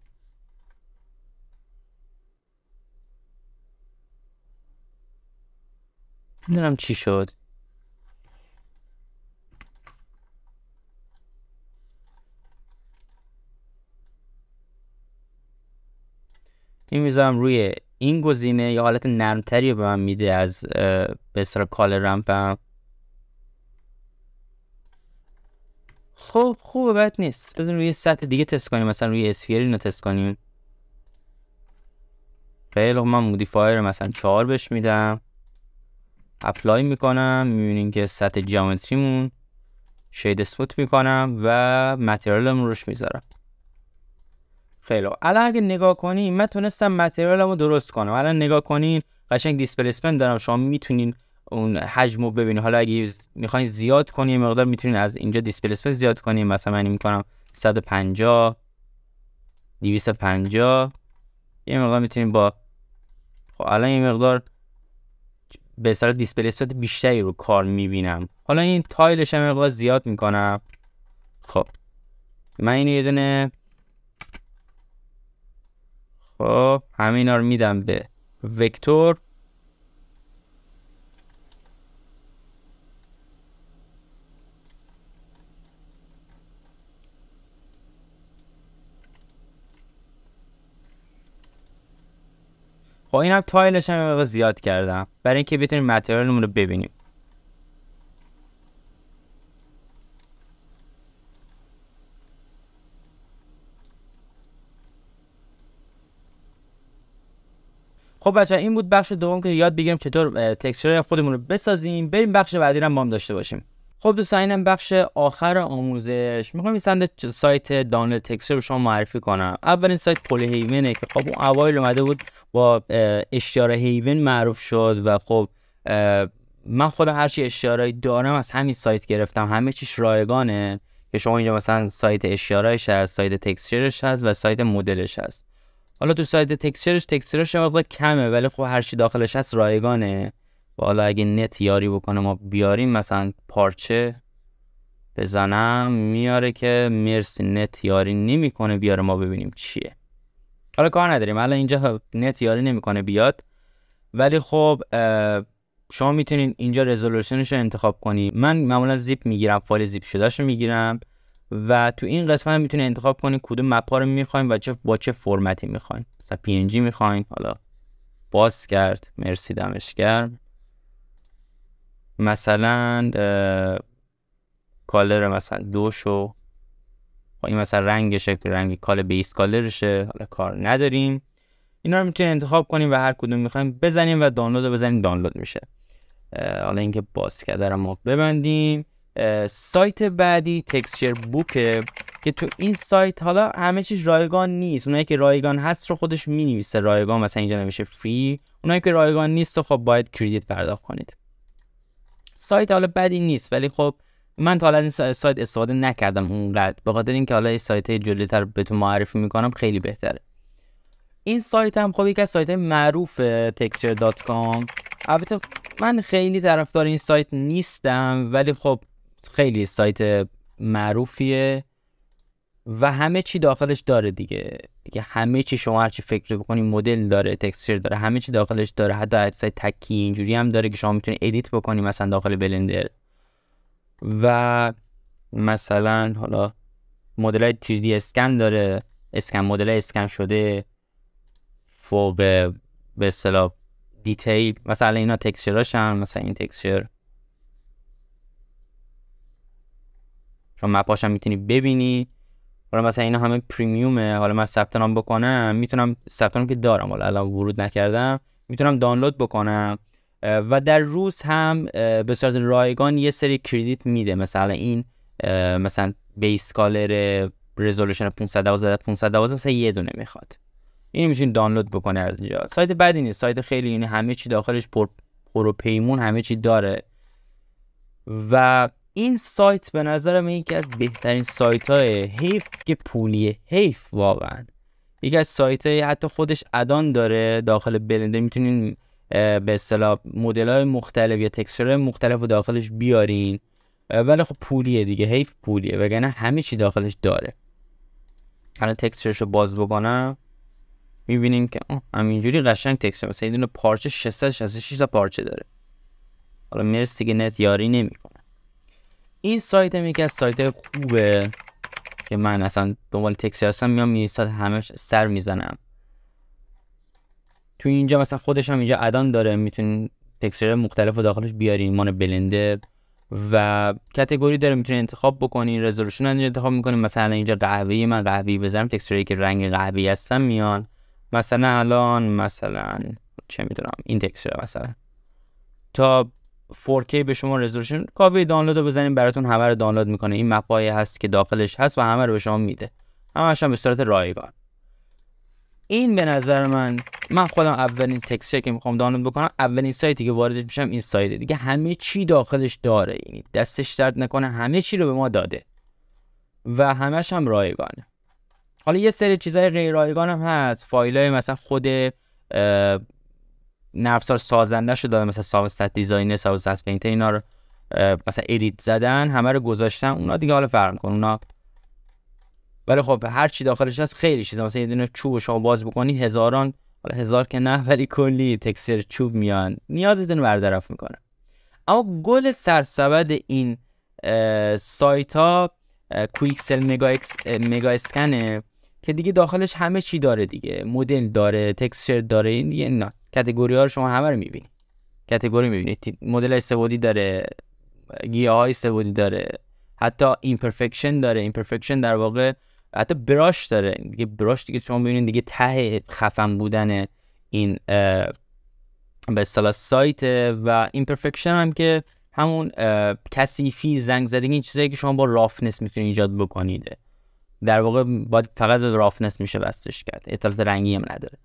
میدونم چی شد این میذارم روی این گزینه یا حالت نرمتری به من میده از به کال رمپم خب و بد نیست بزن روی سطح دیگه تست کنیم مثلا روی اسفیر اینو تست کنیم خیلی خب من مودیفایر مثلا چهار بهش میدم اپلای میکنم میبینین که سطح جامتریمون شید می میکنم و متریالمون روش میذارم خیلی خب الان اگه نگاه کنیم، من تونستم متریالمو درست کنم الان نگاه کنین قشنگ دیسپلیسمنت دارم شما میتونین اون حجم رو ببینید حالا اگه میخواین زیاد کنی مقدار میتونین از اینجا دیسپلی زیاد کنیم مثلا من میکنم 150 250 یه مقدار میتونیم با خب الان یه مقدار به سر دیسپلی بیشتری رو کار میبینم حالا این تایلش هم مقدار زیاد میکنم خب من اینو یه دونه خب همینا رو میدم به وکتور خب اینم تایلش هم زیاد کردم برای اینکه بتونیم متریالمون رو ببینیم خب بچه این بود بخش دوم که یاد بگیرم چطور تکسچر خودمون رو بسازیم بریم بخش بعدی رو داشته باشیم خب دوستان اینم بخش آخر آموزش میخوام این سند سایت دانلود تکسچر رو شما معرفی کنم اولین سایت پل هیونه که خب اون اوایل اومده بود با اشتیار هیون معروف شد و خب من خودم هرچی اشتیارایی دارم از همین سایت گرفتم همه چیش رایگانه که شما اینجا مثلا سایت اشتیارهایش هست سایت تکسچرش هست و سایت مدلش هست حالا تو سایت تکسچرش تکسچرش مقدار خب کمه ولی خب هرچی داخلش هست رایگانه حالا اگه نت یاری بکنه ما بیاریم مثلا پارچه بزنم میاره که مرسی نت یاری نمیکنه بیاره ما ببینیم چیه حالا کار نداریم حالا اینجا نت یاری نمیکنه بیاد ولی خب شما میتونید اینجا رزولوشنش رو انتخاب کنی من معمولا زیپ میگیرم فایل زیپ شدهش رو میگیرم و تو این قسمت میتونید انتخاب کنی کدوم مپا رو میخواین و چه با چه فرمتی میخواین مثلا پی ان حالا باز کرد مرسی دمش مثلا کالر مثلا دو دوشو خب این مثلا که رنگ کال بیس کالرشه حالا کار نداریم اینا رو میتونیم انتخاب کنیم و هر کدوم میخوایم بزنیم و دانلود بزنیم دانلود میشه حالا اینکه باز کرده رو ما ببندیم سایت بعدی تکسچر بوکه که تو این سایت حالا همه چیز رایگان نیست اونایی که رایگان هست رو خودش می‌نویسه رایگان مثلا اینجا نمیشه فری اونایی که رایگان نیست خب باید کریدیت پرداخت کنید سایت حالا بدی نیست ولی خب من تا حالا این سایت استفاده نکردم اونقدر به خاطر اینکه حالا سایت به تو معرفی میکنم خیلی بهتره این سایت هم خب یکی از سایت معروف تکسچر دات البته من خیلی طرفدار این سایت نیستم ولی خب خیلی سایت معروفیه و همه چی داخلش داره دیگه دیگه همه چی شما هر چی فکر بکنی مدل داره تکسچر داره همه چی داخلش داره حتی اجزای تکی اینجوری هم داره که شما میتونی ادیت بکنی مثلا داخل بلندر و مثلا حالا مدل های 3D اسکن داره اسکن مدل اسکن شده فوق به اصطلاح دیتیل مثلا اینا تکسچراش هم مثلا این تکسچر شما مپاش هم میتونی ببینی حالا مثلا اینا همه پریمیومه حالا من ثبت نام بکنم میتونم ثبت نام که دارم حالا الان ورود نکردم میتونم دانلود بکنم و در روز هم به صورت رایگان یه سری کردیت میده مثلا این مثلا بیس کالر رزولوشن 512 512 مثلا یه دونه میخواد این میتونید دانلود بکنه از اینجا سایت بدی نیست سایت خیلی یعنی همه چی داخلش پر پیمون همه چی داره و این سایت به نظرم یکی از بهترین سایت های حیف که پولی حیف واقعا یکی از سایت های حتی خودش ادان داره داخل بلنده میتونین به اصطلاح مدل های مختلف یا تکسچر های مختلف رو داخلش بیارین ولی خب پولیه دیگه حیف پولیه وگرنه همه چی داخلش داره حالا تکسچرش رو باز بکنم میبینیم که همینجوری قشنگ تکسچر مثلا این دونه پارچه 666 تا پارچه داره حالا مرسی که نت یاری نمیکنه این سایت هم یکی از سایت خوبه که من اصلا دنبال تکسچر هستم میام این سایت همش سر میزنم تو اینجا مثلا خودش هم اینجا ادان داره میتونین تکسچر مختلف رو داخلش بیارین مان بلندر و کتگوری داره میتونین انتخاب بکنین رزولوشن اینجا انتخاب میکنین مثلا اینجا قهوه‌ای من قهوه‌ای بزنم تکسچری که رنگ قهوه‌ای هستم میان مثلا الان مثلا چه میدونم این تکسچر مثلا تا 4K به شما رزولوشن کافی دانلود رو بزنیم براتون همه رو دانلود میکنه این مپای هست که داخلش هست و همه رو به شما میده همش هم به صورت رایگان این به نظر من من خودم اولین تکسچر که میخوام دانلود بکنم اولین سایتی که واردش میشم این سایت دیگه همه چی داخلش داره یعنی دستش درد نکنه همه چی رو به ما داده و همش هم رایگانه حالا یه سری چیزای غیر رایگان هم هست فایل های مثلا خود نفسار سازنده شده دادن مثلا ساوستت دیزاینر ساوستت پینتر اینا رو مثلا ادیت زدن همه رو گذاشتن اونا دیگه حالا فرق کن اونا ولی خب هر چی داخلش هست خیلی چیزا مثلا یه دونه چوب شما باز بکنی هزاران حالا هزار که نه ولی کلی تکسیر چوب میان نیاز دین برطرف میکنه اما گل سرسبد این سایت ها کویکسل مگا, اکس، مگا اسکنه که دیگه داخلش همه چی داره دیگه مدل داره تکسچر داره این دیگه نه کاتگوری ها رو شما همه رو میبینید کاتگوری میبینید مدل سبودی داره گیاه های سبودی داره حتی ایمپرفکشن داره ایمپرفکشن در واقع حتی براش داره دیگه براش دیگه شما میبینید دیگه ته خفن بودن این به اصطلاح سایت و ایمپرفکشن هم که همون کثیفی زنگ زدگی این چیزایی که شما با رافنس میتونید ایجاد بکنید در واقع باید فقط به رافنس میشه بستش کرد اطلاعات رنگی هم نداره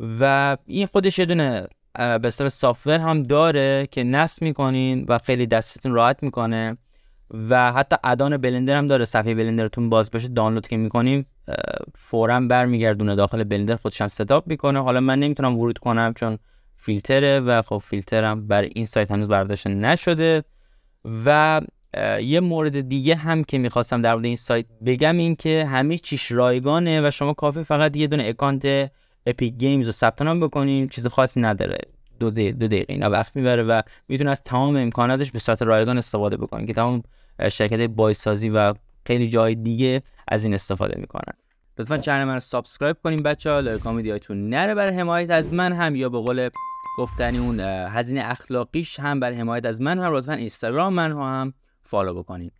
و این خودش یه دونه به سر سافتور هم داره که نصب میکنین و خیلی دستتون راحت میکنه و حتی ادان بلندر هم داره صفحه بلندرتون باز بشه دانلود که میکنیم فورا برمیگردونه داخل بلندر خودش هم ستاپ میکنه حالا من نمیتونم ورود کنم چون فیلتره و خب فیلترم بر این سایت هنوز برداشت نشده و یه مورد دیگه هم که میخواستم در مورد این سایت بگم این که همه چیش رایگانه و شما کافی فقط یه دونه اکانت اپیک گیمز رو ثبت نام بکنیم چیز خاصی نداره دو, دی... دو دقیقه اینا وقت میبره و میتونه از تمام امکاناتش به صورت رایگان استفاده بکنیم که تمام شرکت بایسازی و خیلی جای دیگه از این استفاده میکنن لطفا چنل من رو سابسکرایب کنیم بچه ها لایک هایتون نره برای حمایت از من هم یا به قول گفتنی اون هزینه اخلاقیش هم برای حمایت از من هم لطفا اینستاگرام من هم فالو بکنید.